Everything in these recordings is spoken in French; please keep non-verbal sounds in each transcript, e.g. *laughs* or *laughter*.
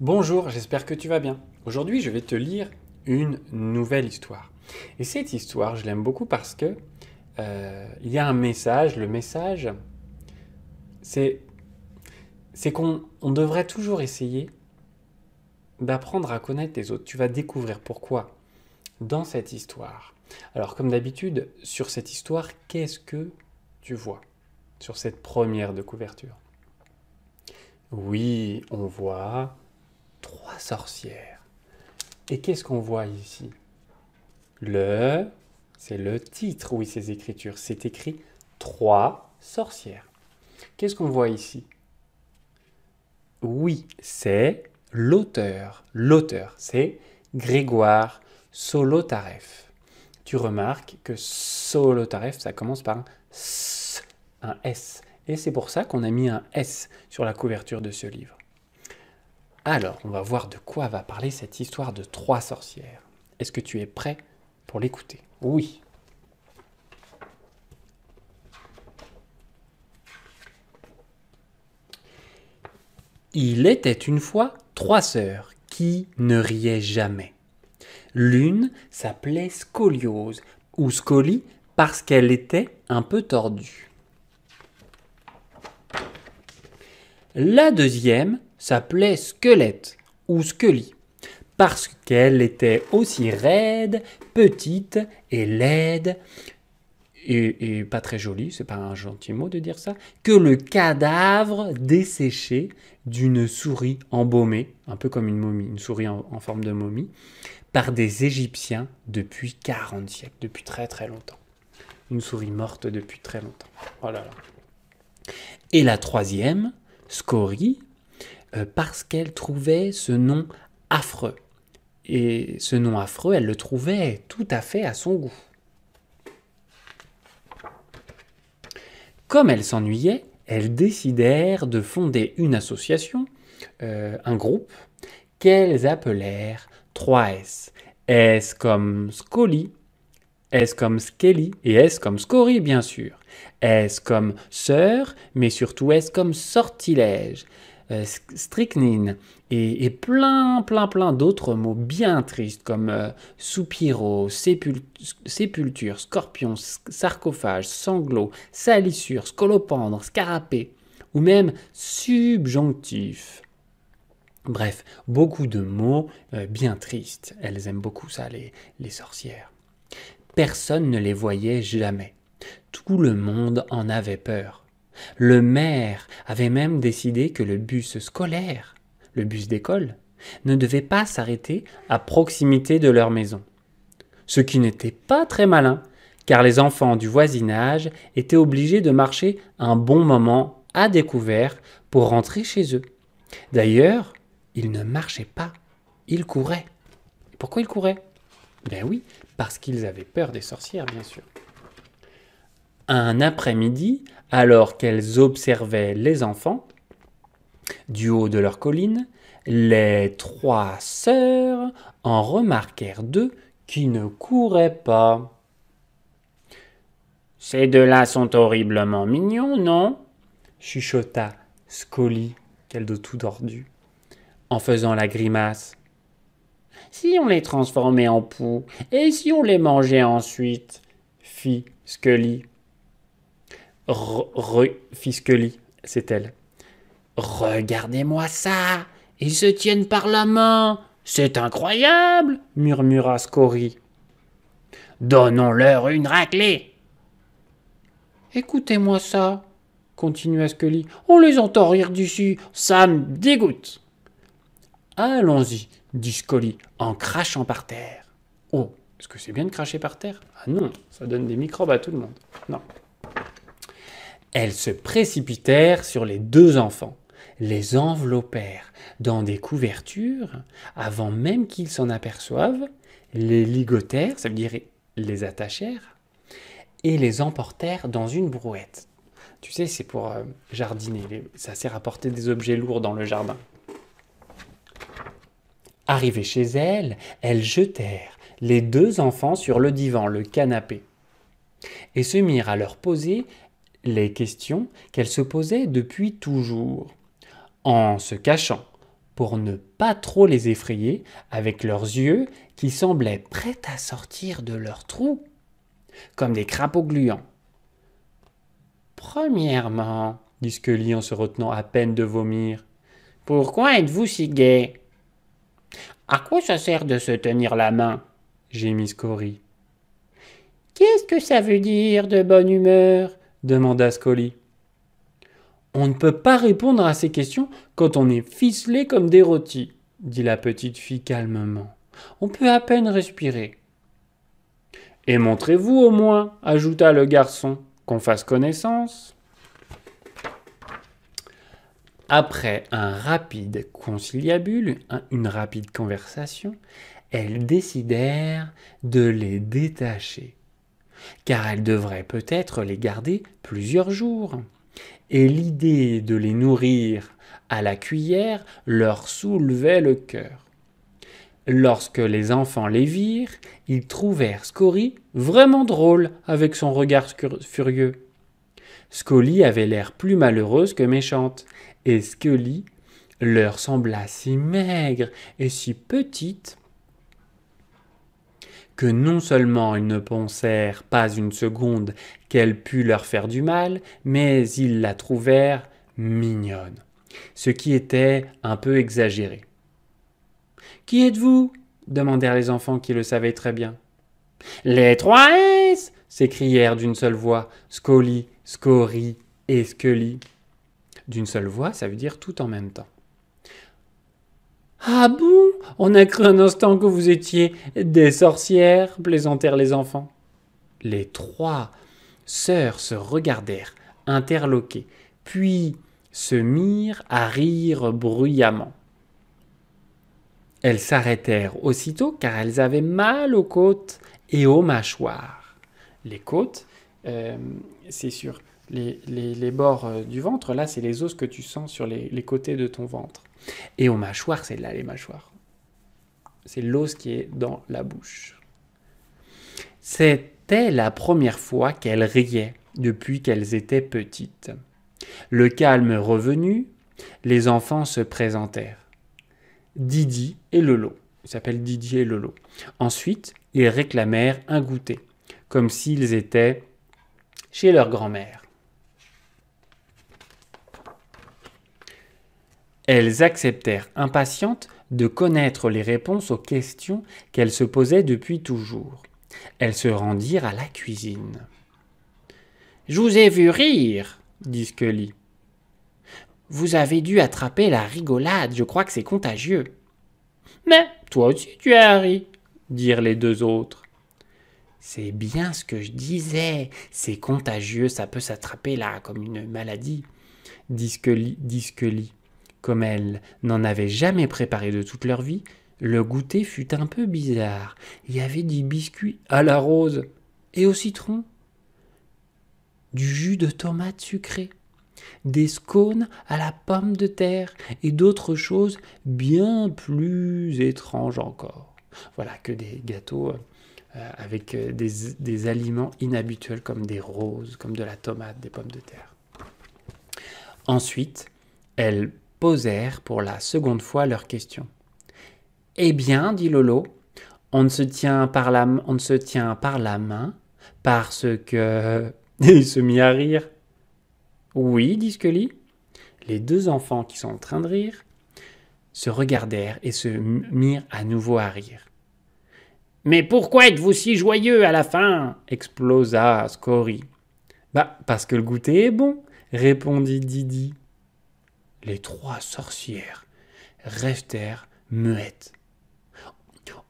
Bonjour, j'espère que tu vas bien. Aujourd'hui, je vais te lire une nouvelle histoire. Et cette histoire, je l'aime beaucoup parce que euh, il y a un message. Le message, c'est qu'on devrait toujours essayer d'apprendre à connaître les autres. Tu vas découvrir pourquoi dans cette histoire. Alors, comme d'habitude, sur cette histoire, qu'est-ce que tu vois sur cette première de couverture Oui, on voit sorcière Et qu'est-ce qu'on voit ici Le, c'est le titre, oui, ces écritures. C'est écrit trois sorcières. Qu'est-ce qu'on voit ici Oui, c'est l'auteur. L'auteur, c'est Grégoire Solotareff. Tu remarques que Solotareff, ça commence par un S, un S. Et c'est pour ça qu'on a mis un S sur la couverture de ce livre. Alors, on va voir de quoi va parler cette histoire de trois sorcières. Est-ce que tu es prêt pour l'écouter Oui. Il était une fois trois sœurs qui ne riaient jamais. L'une s'appelait Scoliose, ou Scoli parce qu'elle était un peu tordue. La deuxième s'appelait Squelette ou Scully, parce qu'elle était aussi raide, petite et laide, et, pas très jolie, c'est pas un gentil mot de dire ça, que le cadavre desséché d'une souris embaumée, un peu comme une momie, une souris en, forme de momie, par des Égyptiens depuis 40 siècles, depuis très très longtemps. Une souris morte depuis très longtemps. Oh et la troisième, Scorie, euh, parce qu'elle trouvait ce nom affreux. Et ce nom affreux, elle le trouvait tout à fait à son goût. Comme elle s'ennuyait, elles décidèrent de fonder une association, euh, un groupe, qu'elles appelèrent 3S. S comme Scoli, S comme Skelly et S comme scory bien sûr. S comme sœur, mais surtout S comme sortilège, euh, strychnine et, plein, plein, plein d'autres mots bien tristes comme euh, soupiraux, sépulture, scorpion, sarcophage, sanglot, salissure, scolopendre, scarapé ou même subjonctif. Bref, beaucoup de mots euh, bien tristes. Elles aiment beaucoup ça, les sorcières. Personne ne les voyait jamais. Tout le monde en avait peur. Le maire avait même décidé que le bus scolaire, le bus d'école, ne devait pas s'arrêter à proximité de leur maison. Ce qui n'était pas très malin, car les enfants du voisinage étaient obligés de marcher un bon moment à découvert pour rentrer chez eux. D'ailleurs, ils ne marchaient pas, ils couraient. Pourquoi ils couraient ben oui, parce qu'ils avaient peur des sorcières, bien sûr. Un après-midi, alors qu'elles observaient les enfants, du haut de leur colline, les trois sœurs en remarquèrent deux qui ne couraient pas. Ces deux-là sont horriblement mignons, non chuchota Scully, quel de tout tordu, en faisant la grimace si on les transformait en poux Et si on les mangeait ensuite Fit Scully. Re, fit Scully, c'est elle. Regardez-moi ça Ils se tiennent par la main C'est incroyable murmura Scory. Donnons-leur une raclée Écoutez-moi ça continua Scully. On les entend rire dessus, ça me dégoûte. Allons-y, dit Scully, en crachant par terre. Oh, est-ce que c'est bien de cracher par terre Ah non, ça donne des microbes à tout le monde. Non. Elles se précipitèrent sur les deux enfants, les enveloppèrent dans des couvertures, avant même qu'ils s'en aperçoivent, les ligotèrent, ça veut dire les attachèrent, et les emportèrent dans une brouette. Tu sais, c'est pour euh, jardiner, ça sert à porter des objets lourds dans le jardin. Arrivées chez elles, elles jetèrent les deux enfants sur le divan, le canapé, et se mirent à leur poser les questions qu'elles se posaient depuis toujours, en se cachant pour ne pas trop les effrayer avec leurs yeux qui semblaient prêts à sortir de leur trou, comme des crapauds gluants. Premièrement, dit Scully en se retenant à peine de vomir, pourquoi êtes-vous si gai à quoi ça sert de se tenir la main gémit Scory. Qu'est-ce que ça veut dire de bonne humeur demanda Scully. On ne peut pas répondre à ces questions quand on est ficelé comme des rôtis, dit la petite fille calmement. On peut à peine respirer. Et montrez-vous au moins, ajouta le garçon, qu'on fasse connaissance. Après un rapide conciliabule, une rapide conversation, elles décidèrent de les détacher, car elles devraient peut-être les garder plusieurs jours. Et l'idée de les nourrir à la cuillère leur soulevait le cœur. Lorsque les enfants les virent, ils trouvèrent Scorie vraiment drôle avec son regard furieux. Scolly avait l'air plus malheureuse que méchante, et leur sembla si maigre et si petite que non seulement ils ne pensèrent pas une seconde qu'elle pût leur faire du mal, mais ils la trouvèrent mignonne, ce qui était un peu exagéré. Qui êtes-vous demandèrent les enfants qui le savaient très bien. Les trois S s'écrièrent d'une seule voix Scully, Scory et Scully d'une seule voix, ça veut dire tout en même temps. Ah bon On a cru un instant que vous étiez des sorcières, plaisantèrent les enfants. Les trois sœurs se regardèrent, interloquées, puis se mirent à rire bruyamment. Elles s'arrêtèrent aussitôt car elles avaient mal aux côtes et aux mâchoires. Les côtes, euh, c'est sûr les, bords euh, du ventre. Là, c'est les os que tu sens sur les, côtés de ton ventre. Et aux mâchoires, c'est là les mâchoires. C'est l'os qui est dans la bouche. C'était la première fois qu'elles riaient depuis qu'elles étaient petites. Le calme revenu, les enfants se présentèrent. Didi et Lolo. Ils s'appellent Didier et Lolo. Ensuite, ils réclamèrent un goûter, comme s'ils étaient chez leur grand-mère. Elles acceptèrent impatientes de connaître les réponses aux questions qu'elles se posaient depuis toujours. Elles se rendirent à la cuisine. Je vous ai vu rire, dit Scully. Vous avez dû attraper la rigolade, je crois que c'est contagieux. Mais toi aussi tu as ri, dirent les deux autres. C'est bien ce que je disais, c'est contagieux, ça peut s'attraper là comme une maladie, dit Scully. Dit comme elles n'en avaient jamais préparé de toute leur vie, le goûter fut un peu bizarre. Il y avait des biscuits à la rose et au citron, du jus de tomate sucrée, des scones à la pomme de terre et d'autres choses bien plus étranges encore. Voilà que des gâteaux euh, avec euh, des, des aliments inhabituels comme des roses, comme de la tomate, des pommes de terre. Ensuite, elle posèrent pour la seconde fois leur question. « Eh bien, dit Lolo, on ne se tient par la, on se tient par la main parce que... *laughs* Il se mit à rire. Oui, dit Scully. Les deux enfants qui sont en train de rire se regardèrent et se mirent à nouveau à rire. Mais pourquoi êtes-vous si joyeux à la fin explosa Scory. Bah, parce que le goûter est bon, répondit Didi les trois sorcières restèrent muettes.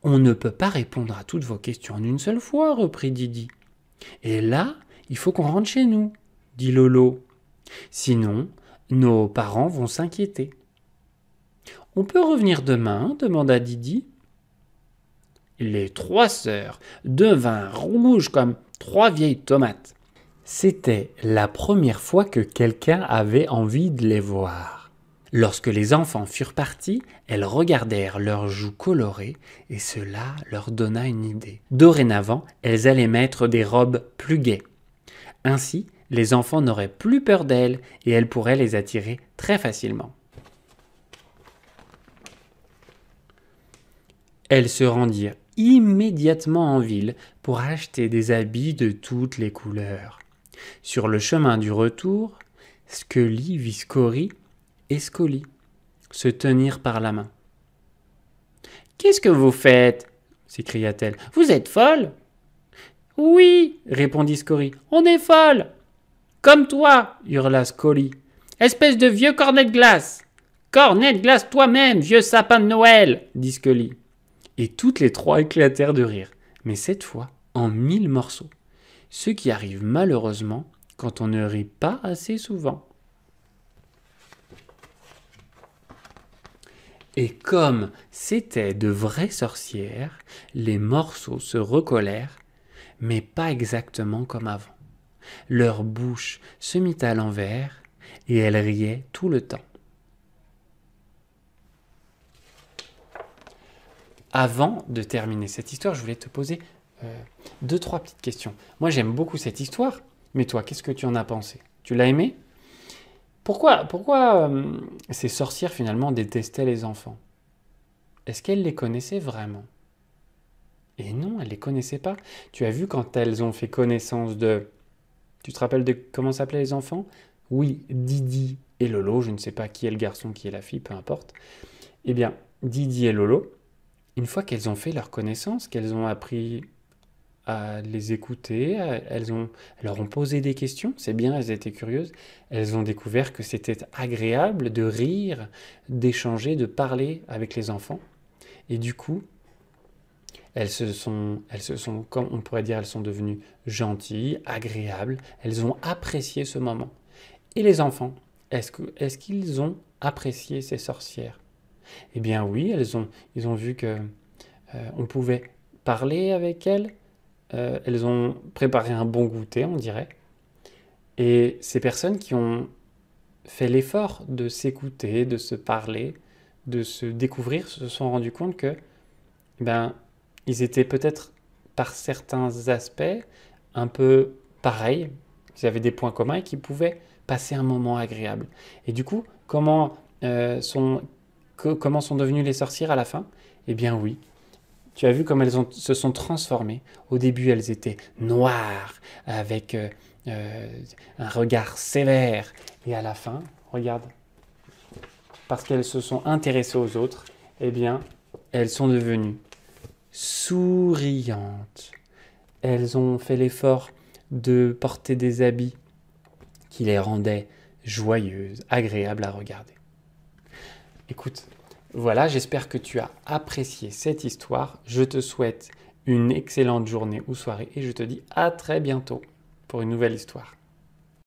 On ne peut pas répondre à toutes vos questions en une seule fois, reprit Didi. Et là, il faut qu'on rentre chez nous, dit Lolo. Sinon, nos parents vont s'inquiéter. On peut revenir demain demanda Didi. Les trois sœurs devinrent rouges comme trois vieilles tomates. C'était la première fois que quelqu'un avait envie de les voir. Lorsque les enfants furent partis, elles regardèrent leurs joues colorées et cela leur donna une idée. Dorénavant, elles allaient mettre des robes plus gaies. Ainsi, les enfants n'auraient plus peur d'elles et elles pourraient les attirer très facilement. Elles se rendirent immédiatement en ville pour acheter des habits de toutes les couleurs. Sur le chemin du retour, Scully vit Escoli, se tenir par la main. Qu'est-ce que vous faites s'écria-t-elle. Vous êtes folle Oui, répondit Scory. On est folle Comme toi hurla Scully. « Espèce de vieux cornet de glace Cornet de glace toi-même, vieux sapin de Noël dit Scully. Et toutes les trois éclatèrent de rire, mais cette fois en mille morceaux. Ce qui arrive malheureusement quand on ne rit pas assez souvent. Et comme c'était de vraies sorcières, les morceaux se recollèrent, mais pas exactement comme avant. Leur bouche se mit à l'envers et elles riaient tout le temps. Avant de terminer cette histoire, je voulais te poser euh, deux, trois petites questions. Moi, j'aime beaucoup cette histoire, mais toi, qu'est-ce que tu en as pensé Tu l'as aimée pourquoi, pourquoi euh, ces sorcières finalement détestaient les enfants Est-ce qu'elles les connaissaient vraiment Et non, elles ne les connaissaient pas. Tu as vu quand elles ont fait connaissance de... Tu te rappelles de comment s'appelaient les enfants Oui, Didi et Lolo, je ne sais pas qui est le garçon, qui est la fille, peu importe. Eh bien, Didi et Lolo, une fois qu'elles ont fait leur connaissance, qu'elles ont appris à les écouter, elles, ont, leur ont posé des questions, c'est bien, elles étaient curieuses, elles ont découvert que c'était agréable de rire, d'échanger, de parler avec les enfants, et du coup, elles se sont, elles se sont, comme on pourrait dire, elles sont devenues gentilles, agréables, elles ont apprécié ce moment. Et les enfants, est-ce qu'ils est ont apprécié ces sorcières Eh bien oui, elles ont, ils ont vu que euh, on pouvait parler avec elles, euh, elles ont préparé un bon goûter, on dirait. Et ces personnes qui ont fait l'effort de s'écouter, de se parler, de se découvrir, se sont rendues compte que, ben, ils étaient peut-être par certains aspects un peu pareils, qu'ils avaient des points communs et qu'ils pouvaient passer un moment agréable. Et du coup, comment, euh, sont, comment sont devenues les sorcières à la fin Eh bien oui, tu as vu comme elles se sont transformées. Au début, elles étaient noires, avec euh, euh, un regard sévère. Et à la fin, regarde, parce qu'elles se sont intéressées aux autres, eh bien, elles sont devenues souriantes. Elles ont fait l'effort de porter des habits qui les rendaient joyeuses, agréables à regarder. Écoute, voilà, j'espère que tu as apprécié cette histoire. Je te souhaite une excellente journée ou soirée et je te dis à très bientôt pour une nouvelle histoire.